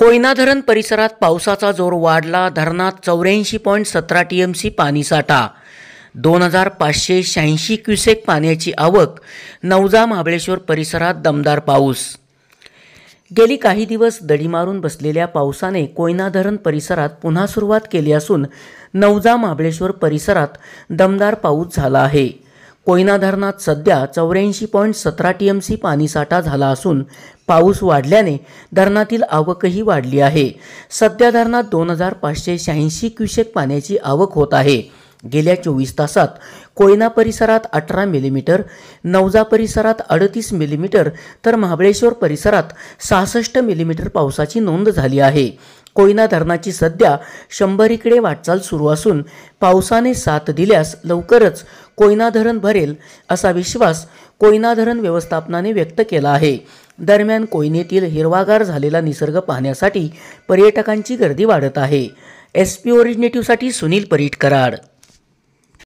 कोयना धरण परिसरात पावसाचा जोर वाढला धरणात चौऱ्याऐंशी पॉईंट सतरा टी एम सी पाणीसाठा दोन हजार पाचशे शहाऐंशी क्युसेक पाण्याची आवक नवजा महाबळेश्वर परिसरात दमदार पाऊस गेली काही दिवस दडी मारून बसलेल्या पावसाने कोयना धरण परिसरात पुन्हा सुरुवात केली असून नवजा महाबळेश्वर परिसरात दमदार पाऊस झाला आहे कोयना धरणात सध्या चौऱ्याऐंशी पॉईंट सतरा टी एम सी पाणीसाठा झाला असून पाऊस वाढल्याने धरणातील आवकही वाढली आहे सध्या धरणात दोन हजार पाचशे शहाऐंशी क्युसेक पाण्याची आवक होत आहे गेल्या चोवीस तासात कोयना परिसरात अठरा मिलीमीटर नवजा परिसरात अडतीस मिलीमीटर तर महाबळेश्वर परिसरात सहासष्ट मिलीमीटर पावसाची नोंद झाली आहे कोयना धरणाची सध्या शंभरीकडे वाटचाल सुरू असून पावसाने साथ दिल्यास लवकरच कोयना धरण भरेल असा विश्वास कोयना धरण व्यवस्थापनाने व्यक्त केला आहे दरम्यान कोयनेतील हिरवागार झालेला निसर्ग पाहण्यासाठी पर्यटकांची गर्दी वाढत आहे एस पी ओरिजिनेटिव्हसाठी सुनील परीट कराड